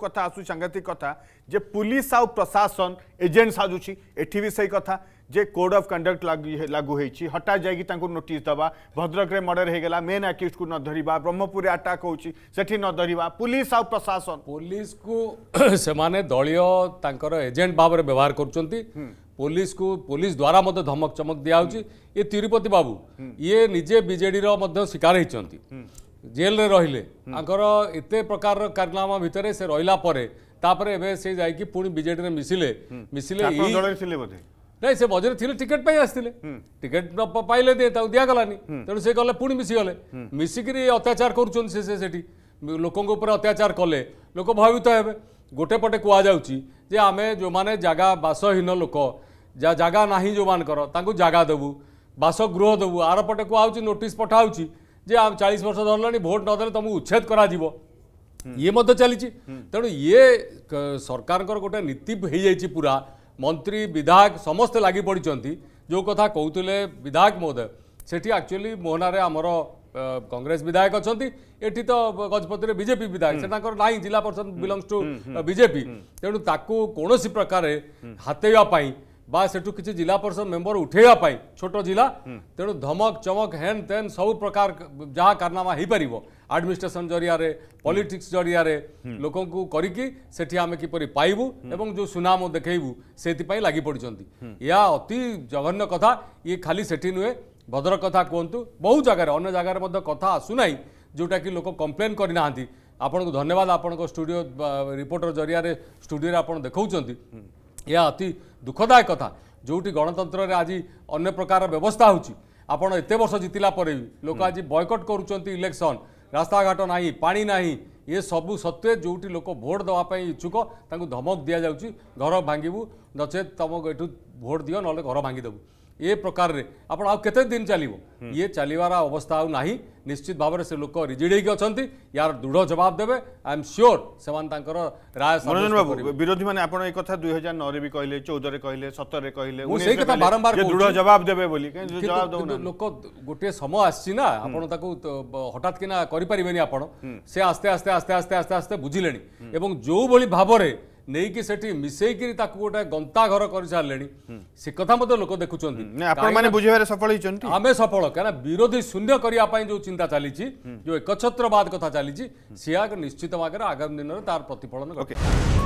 कथ आसू सांघातिक कथा जे पुलिस आउ प्रशासन एजेंट साजुची एटी भी सही कथा जे कोड ऑफ कंडक्ट लागू हो हटा जाएगी नोटिस दबा भद्रक मर्डर हो गला मेन आक्यूज को न धरवा ब्रह्मपुर आटाक होठी न धरवा पुलिस आउ प्रशासन पुलिस को सेने दलियों एजेंट भाव व्यवहार कर पुलिस को पुलिस द्वारा मत धमक चमक दिया दिहे तिरुपति बाबू ये निजे विजेडर शिकार होती ଜେଲ୍ରେ ରହିଲେ ତାଙ୍କର ଏତେ ପ୍ରକାରର କାରନାମା ଭିତରେ ସେ ରହିଲା ପରେ ତାପରେ ଏବେ ସେ ଯାଇକି ପୁଣି ବିଜେଡ଼ିରେ ମିଶିଲେ ମିଶିଲେ ନାଇଁ ସେ ମଝିରେ ଥିଲେ ଟିକେଟ୍ ପାଇଁ ଆସିଥିଲେ ଟିକେଟ୍ ପାଇଲେ ତାକୁ ଦିଆଗଲାନି ତେଣୁ ସେ ଗଲେ ପୁଣି ମିଶିଗଲେ ମିଶିକିରି ଅତ୍ୟାଚାର କରୁଛନ୍ତି ସେ ସେଠି ଲୋକଙ୍କ ଉପରେ ଅତ୍ୟାଚାର କଲେ ଲୋକ ଭୟଭୀତ ହେବେ ଗୋଟେ ପଟେ କୁହାଯାଉଛି ଯେ ଆମେ ଯେଉଁମାନେ ଜାଗା ବାସହୀନ ଲୋକ ଜାଗା ନାହିଁ ଯେଉଁମାନଙ୍କର ତାଙ୍କୁ ଜାଗା ଦେବୁ ବାସଗୃହ ଦେବୁ ଆର ପଟେ କୁହାହେଉଛି ନୋଟିସ୍ ପଠାହେଉଛି ଯେ ଚାଳିଶ ବର୍ଷ ଧରିଲାଣି ଭୋଟ୍ ନଦେଲେ ତୁମକୁ ଉଚ୍ଛେଦ କରାଯିବ ଇଏ ମଧ୍ୟ ଚାଲିଛି ତେଣୁ ଇଏ ସରକାରଙ୍କର ଗୋଟେ ନୀତି ହେଇଯାଇଛି ପୁରା ମନ୍ତ୍ରୀ ବିଧାୟକ ସମସ୍ତେ ଲାଗି ପଡ଼ିଛନ୍ତି ଯେଉଁ କଥା କହୁଥିଲେ ବିଧାୟକ ମହୋଦୟ ସେଠି ଆକ୍ଚୁଆଲି ମୋହନାରେ ଆମର କଂଗ୍ରେସ ବିଧାୟକ ଅଛନ୍ତି ଏଠି ତ ଗଜପତିରେ ବିଜେପି ବିଧାୟକ ସେ ତାଙ୍କର ନାହିଁ ଜିଲ୍ଲା ପରିଷଦ ବିଲଙ୍ଗସ୍ ଟୁ ବିଜେପି ତେଣୁ ତାକୁ କୌଣସି ପ୍ରକାରେ ହାତେଇବା ପାଇଁ বা সেটু কিছু জেলা পরিষদ মেম্বর উঠেবা পাই ছোট জেলা তেণু ধমক চমক হেন তেন সব প্রকার যা কারনামা হয়েপার আডমিনিষ্ট্রেসন জরিয়ারে পলিটিক্স জরিয়ারে লোকଙ୍କୁ করিকি সেটি আমি কিপর পাইবু এবং যে সুনাম দেখেবু সেইপাই লাগি পড়ছেন ইয়া অতি জঘন্য কথা ইয়ে খালি সেটি নুহে ভদ্রক কথা কুহতু বহু জায়গায় অন্য জায়গায় কথা আসুনাই যেটা কি লোক কমপ্লেন করে না আপনার ধন্যবাদ আপনার স্টুডিও রিপোর্টর জরিয়ারে স্টুডিওরে আপনার দেখাও ଏହା ଅତି ଦୁଃଖଦାୟକ କଥା ଯେଉଁଠି ଗଣତନ୍ତ୍ରରେ ଆଜି ଅନ୍ୟ ପ୍ରକାର ବ୍ୟବସ୍ଥା ହେଉଛି ଆପଣ ଏତେ ବର୍ଷ ଜିତିଲା ପରେ ବି ଲୋକ ଆଜି ବୟକଟ୍ କରୁଛନ୍ତି ଇଲେକ୍ସନ୍ ରାସ୍ତାଘାଟ ନାହିଁ ପାଣି ନାହିଁ ଏ ସବୁ ସତ୍ତ୍ୱେ ଯେଉଁଠି ଲୋକ ଭୋଟ୍ ଦେବା ପାଇଁ ଇଚ୍ଛୁକ ତାଙ୍କୁ ଧମକ ଦିଆଯାଉଛି ଘର ଭାଙ୍ଗିବୁ ନଚେତ୍ ତମ ଏଠୁ ଭୋଟ ଦିଅ ନହେଲେ ଘର ଭାଙ୍ଗିଦେବୁ ଏ ପ୍ରକାରରେ ଆପଣ ଆଉ କେତେ ଦିନ ଚାଲିବ ଇଏ ଚାଲିବାର ଅବସ୍ଥା ଆଉ ନାହିଁ ନିଶ୍ଚିତ ଭାବରେ ସେ ଲୋକ ରିଜିଡ୍ ହେଇକି ଅଛନ୍ତି ୟାର ଦୃଢ଼ ଜବାବ ଦେବେ ଆଇ ଏମ୍ ସିଓର ସେମାନେ ତାଙ୍କର ରାୟ ମନୋରଞ୍ଜନ ବାବୁ ବିରୋଧୀମାନେ ଆପଣ ଏ କଥା ଦୁଇ ହଜାର ନଅରେ ବି କହିଲେ ଚଉଦରେ କହିଲେ ସତରରେ କହିଲେ ମୁଁ ସେଇ କଥା ବାରମ୍ବାର ଦୃଢ଼ ଜବାବ ଦେବେ ବୋଲି ଲୋକ ଗୋଟିଏ ସମୟ ଆସିଛି ନା ଆପଣ ତାକୁ ହଠାତ୍ କିନା କରିପାରିବେନି ଆପଣ ସେ ଆସ୍ତେ ଆସ୍ତେ ଆସ୍ତେ ଆସ୍ତେ ଆସ୍ତେ ଆସ୍ତେ ବୁଝିଲେଣି ଏବଂ ଯେଉଁଭଳି ଭାବରେ ନେଇକି ସେଠି ମିଶେଇକିରି ତାକୁ ଗୋଟେ ଗନ୍ତାଘର କରିସାରିଲେଣି ସେ କଥା ମଧ୍ୟ ଲୋକ ଦେଖୁଛନ୍ତି ଆପଣମାନେ ବୁଝିବାରେ ସଫଳ ହେଇଛନ୍ତି ଆମେ ସଫଳ କାରଣ ବିରୋଧୀ ଶୂନ୍ୟ କରିବା ପାଇଁ ଯେଉଁ ଚିନ୍ତା ଚାଲିଛି ଯେଉଁ ଏକଛତ୍ରବାଦ କଥା ଚାଲିଛି ସିଏ ନିଶ୍ଚିତ ଭାବରେ ଆଗାମୀ ଦିନରେ ତାର ପ୍ରତିଫଳନ